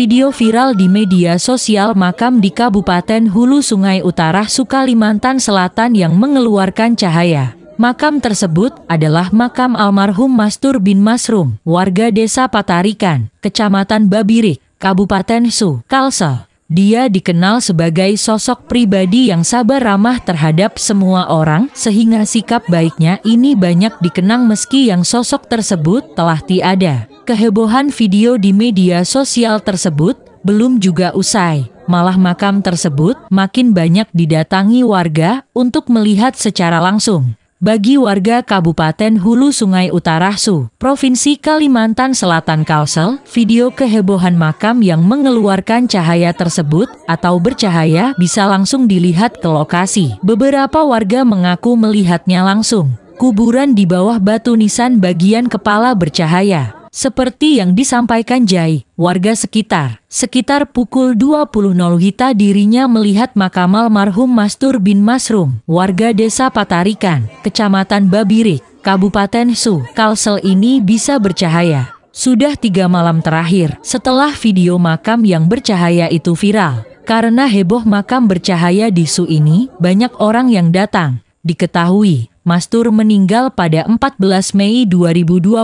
video viral di media sosial makam di Kabupaten Hulu Sungai Utara Sukalimantan Selatan yang mengeluarkan cahaya. Makam tersebut adalah makam almarhum Mastur bin Masrum, warga desa Patarikan, Kecamatan Babirik, Kabupaten Su, Kalsel. Dia dikenal sebagai sosok pribadi yang sabar ramah terhadap semua orang, sehingga sikap baiknya ini banyak dikenang meski yang sosok tersebut telah tiada. Kehebohan video di media sosial tersebut belum juga usai. Malah makam tersebut makin banyak didatangi warga untuk melihat secara langsung. Bagi warga Kabupaten Hulu Sungai Utara Su, Provinsi Kalimantan Selatan Kalsel, video kehebohan makam yang mengeluarkan cahaya tersebut atau bercahaya bisa langsung dilihat ke lokasi. Beberapa warga mengaku melihatnya langsung. Kuburan di bawah batu nisan bagian kepala bercahaya. Seperti yang disampaikan Jai, warga sekitar, sekitar pukul 20.00 Wita dirinya melihat makam almarhum Mastur bin Masrum, warga desa Patarikan, kecamatan Babirik, Kabupaten Su, Kalsel ini bisa bercahaya. Sudah tiga malam terakhir setelah video makam yang bercahaya itu viral. Karena heboh makam bercahaya di Su ini, banyak orang yang datang. Diketahui, Mastur meninggal pada 14 Mei 2022,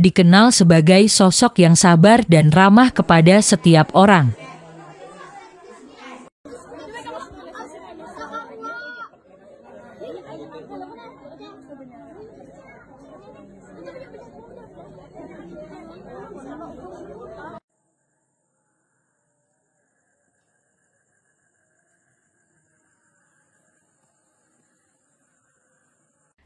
dikenal sebagai sosok yang sabar dan ramah kepada setiap orang.